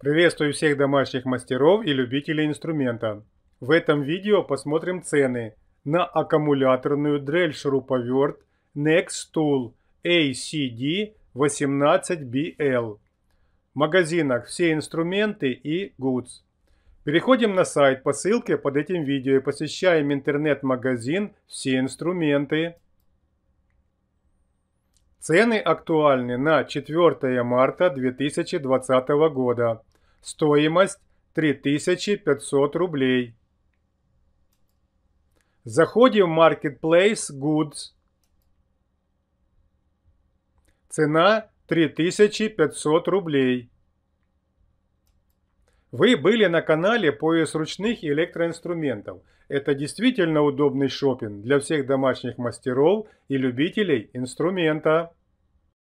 Приветствую всех домашних мастеров и любителей инструмента. В этом видео посмотрим цены на аккумуляторную дрель-шуруповерт Next Tool ACD18BL в магазинах «Все инструменты» и «Goods». Переходим на сайт по ссылке под этим видео и посещаем интернет-магазин «Все инструменты». Цены актуальны на 4 марта 2020 года. Стоимость 3500 рублей. Заходим в Marketplace Goods. Цена 3500 рублей. Вы были на канале «Пояс ручных электроинструментов». Это действительно удобный шопинг для всех домашних мастеров и любителей инструмента.